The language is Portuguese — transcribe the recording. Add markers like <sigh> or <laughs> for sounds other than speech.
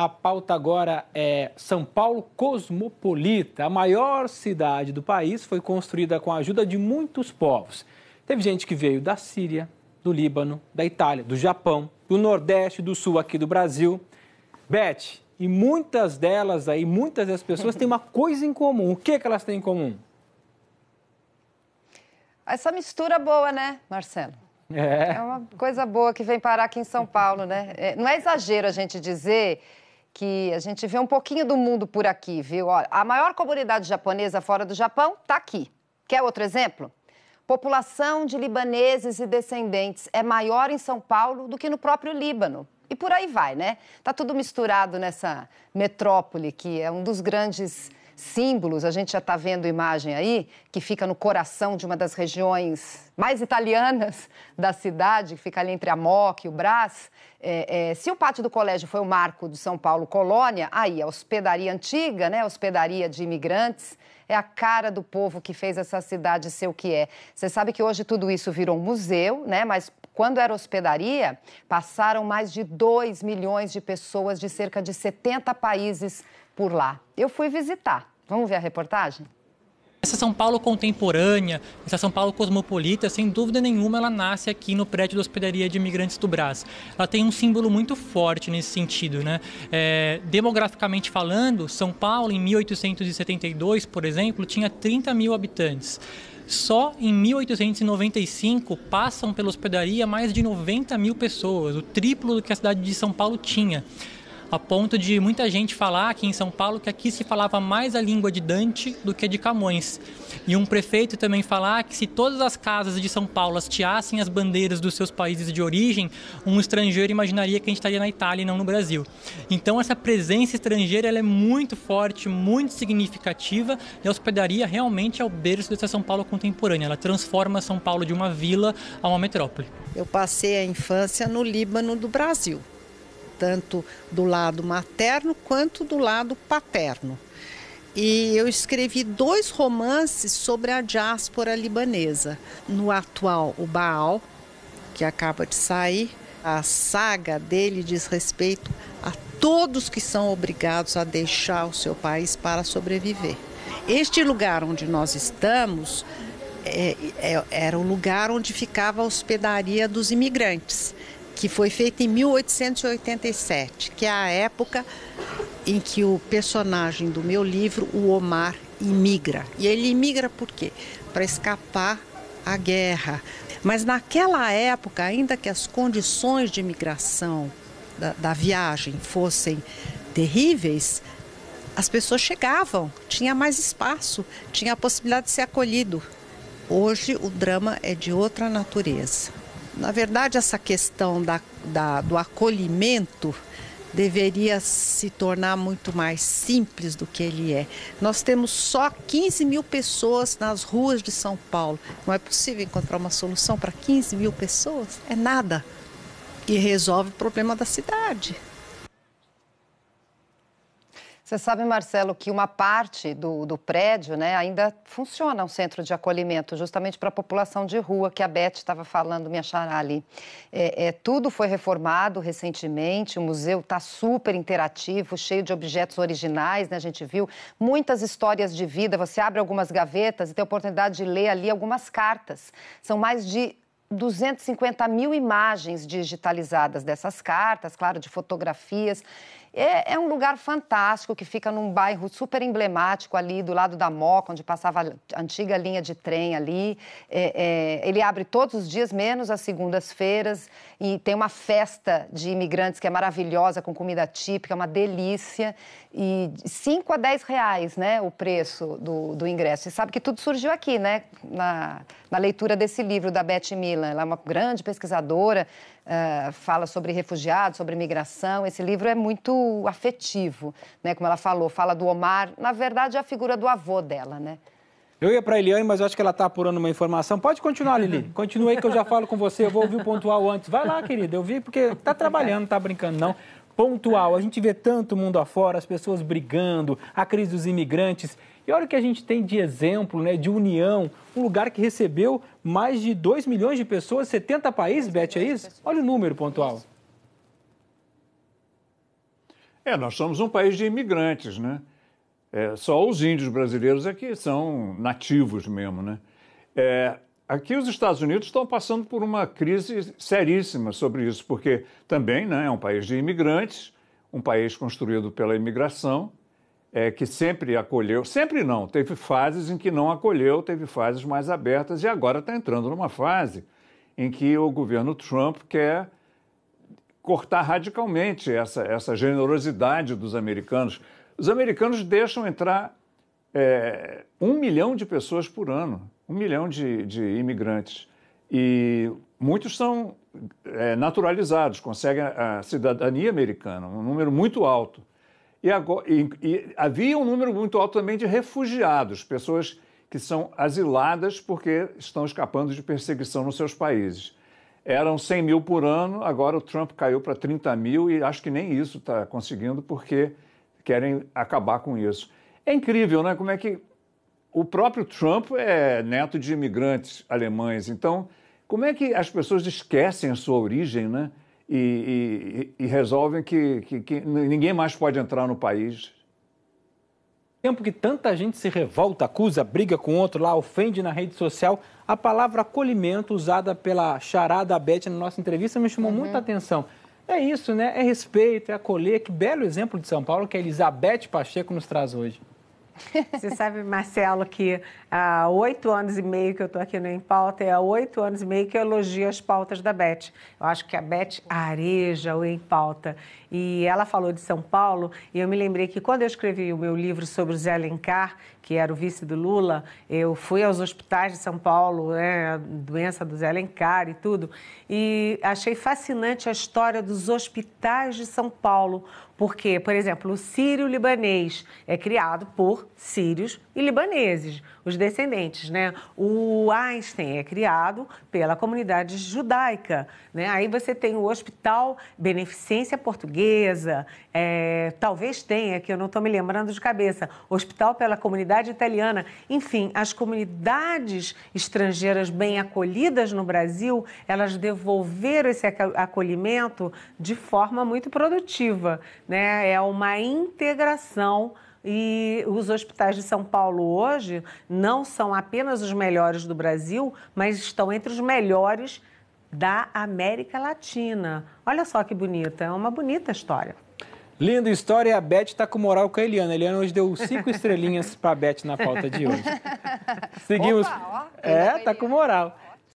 A pauta agora é São Paulo cosmopolita. A maior cidade do país foi construída com a ajuda de muitos povos. Teve gente que veio da Síria, do Líbano, da Itália, do Japão, do Nordeste, do Sul aqui do Brasil. Beth, e muitas delas aí, muitas das pessoas têm uma coisa em comum. O que, é que elas têm em comum? Essa mistura boa, né, Marcelo? É. é uma coisa boa que vem parar aqui em São Paulo, né? É, não é exagero a gente dizer que a gente vê um pouquinho do mundo por aqui, viu? Olha, a maior comunidade japonesa fora do Japão está aqui. Quer outro exemplo? População de libaneses e descendentes é maior em São Paulo do que no próprio Líbano. E por aí vai, né? Tá tudo misturado nessa metrópole que é um dos grandes símbolos. A gente já está vendo imagem aí que fica no coração de uma das regiões mais italianas <laughs> da cidade, que fica ali entre a Moca e o Brás. É, é, se o pátio do colégio foi o marco de São Paulo colônia, aí a hospedaria antiga, né, a hospedaria de imigrantes, é a cara do povo que fez essa cidade ser o que é. Você sabe que hoje tudo isso virou um museu, né? Mas quando era hospedaria, passaram mais de 2 milhões de pessoas de cerca de 70 países por lá. Eu fui visitar. Vamos ver a reportagem? Essa São Paulo contemporânea, essa São Paulo cosmopolita, sem dúvida nenhuma, ela nasce aqui no prédio da Hospedaria de Imigrantes do Brás. Ela tem um símbolo muito forte nesse sentido. Né? É, demograficamente falando, São Paulo, em 1872, por exemplo, tinha 30 mil habitantes. Só em 1895 passam pela hospedaria mais de 90 mil pessoas, o triplo do que a cidade de São Paulo tinha a ponto de muita gente falar aqui em São Paulo que aqui se falava mais a língua de Dante do que de Camões. E um prefeito também falar que se todas as casas de São Paulo hasteassem as bandeiras dos seus países de origem, um estrangeiro imaginaria que a gente estaria na Itália e não no Brasil. Então essa presença estrangeira é muito forte, muito significativa e a hospedaria realmente é o berço dessa São Paulo contemporânea. Ela transforma São Paulo de uma vila a uma metrópole. Eu passei a infância no Líbano do Brasil tanto do lado materno quanto do lado paterno. E eu escrevi dois romances sobre a diáspora libanesa. No atual, o Baal, que acaba de sair, a saga dele diz respeito a todos que são obrigados a deixar o seu país para sobreviver. Este lugar onde nós estamos é, é, era o lugar onde ficava a hospedaria dos imigrantes que foi feita em 1887, que é a época em que o personagem do meu livro, o Omar, imigra. E ele imigra por quê? Para escapar à guerra. Mas naquela época, ainda que as condições de imigração da, da viagem fossem terríveis, as pessoas chegavam, tinha mais espaço, tinha a possibilidade de ser acolhido. Hoje o drama é de outra natureza. Na verdade, essa questão da, da, do acolhimento deveria se tornar muito mais simples do que ele é. Nós temos só 15 mil pessoas nas ruas de São Paulo. Não é possível encontrar uma solução para 15 mil pessoas? É nada. E resolve o problema da cidade. Você sabe, Marcelo, que uma parte do, do prédio né, ainda funciona um centro de acolhimento, justamente para a população de rua, que a Beth estava falando, minha xará ali. É, é, tudo foi reformado recentemente, o museu está super interativo, cheio de objetos originais, né, a gente viu muitas histórias de vida. Você abre algumas gavetas e tem a oportunidade de ler ali algumas cartas. São mais de 250 mil imagens digitalizadas dessas cartas, claro, de fotografias. É, é, um lugar fantástico que fica num bairro super emblemático ali do lado da Moca, onde passava a antiga linha de trem ali. É, é, ele abre todos os dias, menos as segundas-feiras, e tem uma festa de imigrantes que é maravilhosa, com comida típica, uma delícia. E 5 a 10 reais né, o preço do, do ingresso. E sabe que tudo surgiu aqui, né? Na, na leitura desse livro da Beth Milan. Ela é uma grande pesquisadora uh, fala sobre refugiados, sobre imigração. Esse livro é muito afetivo, né? Como ela falou, fala do Omar. Na verdade, é a figura do avô dela, né? Eu ia para Eliane, mas acho que ela está apurando uma informação. Pode continuar, Lili. <laughs> Continue aí que eu já falo com você. Eu vou ouvir o pontual antes. Vai lá, querida. Eu vi porque está trabalhando, não está brincando, não pontual. A gente vê tanto mundo afora, as pessoas brigando, a crise dos imigrantes. E olha o que a gente tem de exemplo, né, de união, um lugar que recebeu mais de 2 milhões de pessoas, 70 países, Beth, é isso? Olha o número pontual. É, nós somos um país de imigrantes, né? É, só os índios brasileiros aqui é são nativos mesmo, né? É, aqui os Estados Unidos estão passando por uma crise seríssima sobre isso, porque também né, é um país de imigrantes, um país construído pela imigração, é, que sempre acolheu, sempre não, teve fases em que não acolheu, teve fases mais abertas e agora está entrando numa fase em que o governo Trump quer cortar radicalmente essa, essa generosidade dos americanos. Os americanos deixam entrar é, um milhão de pessoas por ano, um milhão de, de imigrantes. E muitos são é, naturalizados, conseguem a cidadania americana, um número muito alto. E, agora, e, e havia um número muito alto também de refugiados, pessoas que são asiladas porque estão escapando de perseguição nos seus países. Eram 100 mil por ano, agora o Trump caiu para 30 mil e acho que nem isso está conseguindo porque querem acabar com isso. É incrível, né? Como é que o próprio Trump é neto de imigrantes alemães, então como é que as pessoas esquecem a sua origem, né? e, e, e resolvem que, que, que ninguém mais pode entrar no país tempo que tanta gente se revolta, acusa, briga com outro lá, ofende na rede social, a palavra acolhimento usada pela charada Beth na nossa entrevista me chamou uhum. muita atenção. É isso, né? É respeito, é acolher. Que belo exemplo de São Paulo que a Elizabeth Pacheco nos traz hoje. <laughs> Você sabe, Marcelo, que há oito anos e meio que eu estou aqui no Em Pauta e há oito anos e meio que eu elogio as pautas da Beth. Eu acho que a Beth areja o Em Pauta. E ela falou de São Paulo e eu me lembrei que quando eu escrevi o meu livro sobre o Zé Alencar, que era o vice do Lula, eu fui aos hospitais de São Paulo, né, a doença do Zé Alencar e tudo, e achei fascinante a história dos hospitais de São Paulo, porque, por exemplo, o sírio-libanês é criado por sírios e libaneses, os descendentes, né? O Einstein é criado pela comunidade judaica, né? Aí você tem o Hospital Beneficência Portuguesa, é, talvez tenha, que eu não estou me lembrando de cabeça, Hospital pela Comunidade Italiana. Enfim, as comunidades estrangeiras bem acolhidas no Brasil, elas devolveram esse acolhimento de forma muito produtiva né? É uma integração. E os hospitais de São Paulo hoje não são apenas os melhores do Brasil, mas estão entre os melhores da América Latina. Olha só que bonita, é uma bonita história. Linda história, a Beth está com moral com a Eliana. A Eliana hoje deu cinco estrelinhas para a Beth na pauta de hoje. <laughs> Seguimos. Opa, ó, é, tá com moral.